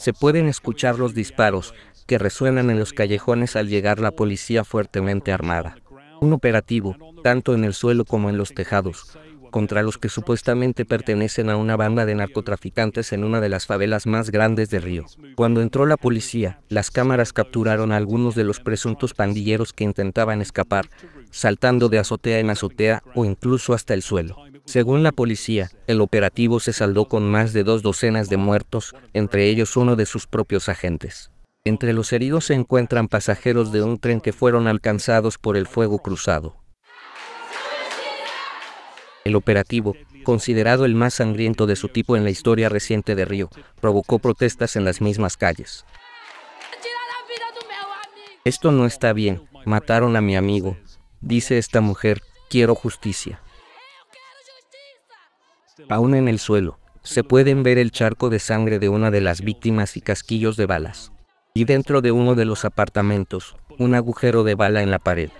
Se pueden escuchar los disparos que resuenan en los callejones al llegar la policía fuertemente armada. Un operativo, tanto en el suelo como en los tejados, contra los que supuestamente pertenecen a una banda de narcotraficantes en una de las favelas más grandes de Río. Cuando entró la policía, las cámaras capturaron a algunos de los presuntos pandilleros que intentaban escapar, saltando de azotea en azotea o incluso hasta el suelo. Según la policía, el operativo se saldó con más de dos docenas de muertos, entre ellos uno de sus propios agentes. Entre los heridos se encuentran pasajeros de un tren que fueron alcanzados por el fuego cruzado. El operativo, considerado el más sangriento de su tipo en la historia reciente de Río, provocó protestas en las mismas calles. Esto no está bien, mataron a mi amigo, dice esta mujer, quiero justicia. Aún en el suelo, se pueden ver el charco de sangre de una de las víctimas y casquillos de balas. Y dentro de uno de los apartamentos, un agujero de bala en la pared.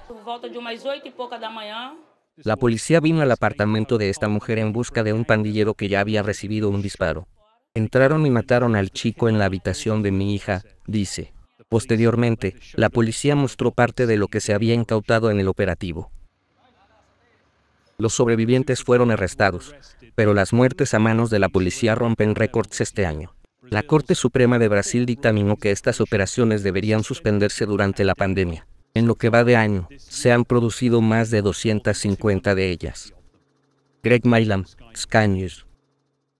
La policía vino al apartamento de esta mujer en busca de un pandillero que ya había recibido un disparo. Entraron y mataron al chico en la habitación de mi hija, dice. Posteriormente, la policía mostró parte de lo que se había incautado en el operativo. Los sobrevivientes fueron arrestados, pero las muertes a manos de la policía rompen récords este año. La Corte Suprema de Brasil dictaminó que estas operaciones deberían suspenderse durante la pandemia. En lo que va de año, se han producido más de 250 de ellas. Greg Mailam, Sky News.